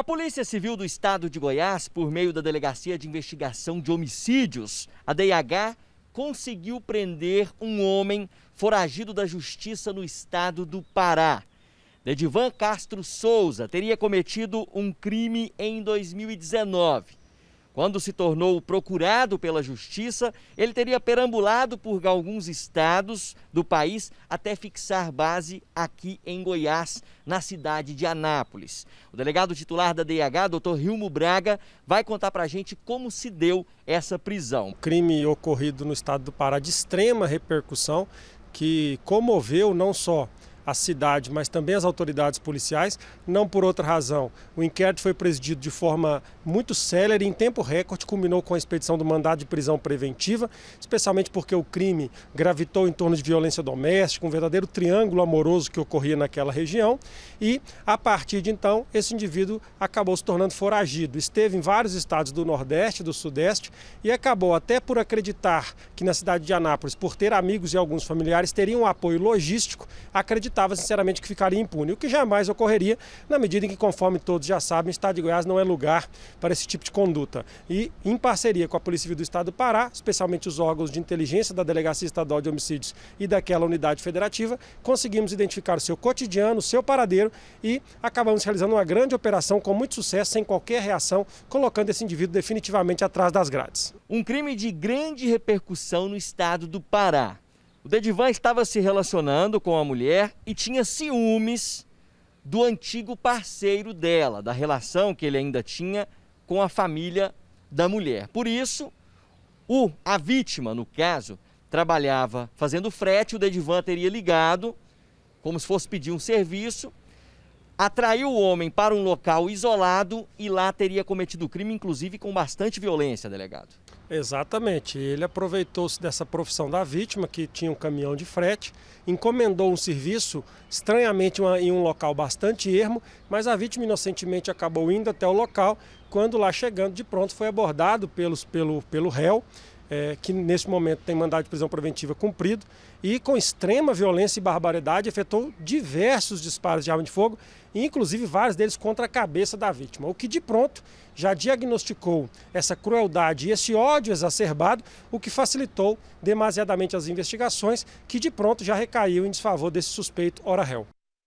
A Polícia Civil do Estado de Goiás, por meio da Delegacia de Investigação de Homicídios, a DIH, conseguiu prender um homem foragido da justiça no estado do Pará. Dedivan Castro Souza teria cometido um crime em 2019. Quando se tornou procurado pela justiça, ele teria perambulado por alguns estados do país até fixar base aqui em Goiás, na cidade de Anápolis. O delegado titular da DH, doutor Rilmo Braga, vai contar para a gente como se deu essa prisão. crime ocorrido no estado do Pará de extrema repercussão, que comoveu não só a cidade, mas também as autoridades policiais, não por outra razão. O inquérito foi presidido de forma muito célere, em tempo recorde, culminou com a expedição do mandado de prisão preventiva, especialmente porque o crime gravitou em torno de violência doméstica, um verdadeiro triângulo amoroso que ocorria naquela região, e a partir de então esse indivíduo acabou se tornando foragido, esteve em vários estados do Nordeste, do Sudeste e acabou até por acreditar que na cidade de Anápolis, por ter amigos e alguns familiares, teria um apoio logístico, acreditar acreditava sinceramente que ficaria impune, o que jamais ocorreria, na medida em que, conforme todos já sabem, o Estado de Goiás não é lugar para esse tipo de conduta. E, em parceria com a Polícia Civil do Estado do Pará, especialmente os órgãos de inteligência da Delegacia Estadual de Homicídios e daquela unidade federativa, conseguimos identificar o seu cotidiano, o seu paradeiro e acabamos realizando uma grande operação com muito sucesso, sem qualquer reação, colocando esse indivíduo definitivamente atrás das grades. Um crime de grande repercussão no estado do Pará. O Dedivan estava se relacionando com a mulher e tinha ciúmes do antigo parceiro dela, da relação que ele ainda tinha com a família da mulher. Por isso, o, a vítima, no caso, trabalhava fazendo frete, o Dedivan teria ligado, como se fosse pedir um serviço, atraiu o homem para um local isolado e lá teria cometido o crime, inclusive com bastante violência, delegado. Exatamente. Ele aproveitou-se dessa profissão da vítima, que tinha um caminhão de frete, encomendou um serviço, estranhamente uma, em um local bastante ermo, mas a vítima inocentemente acabou indo até o local. Quando lá chegando, de pronto foi abordado pelos, pelo, pelo réu é, que neste momento tem mandado de prisão preventiva cumprido e com extrema violência e barbaridade efetuou diversos disparos de arma de fogo, inclusive vários deles contra a cabeça da vítima, o que de pronto já diagnosticou essa crueldade e esse ódio exacerbado, o que facilitou demasiadamente as investigações, que de pronto já recaiu em desfavor desse suspeito ora réu.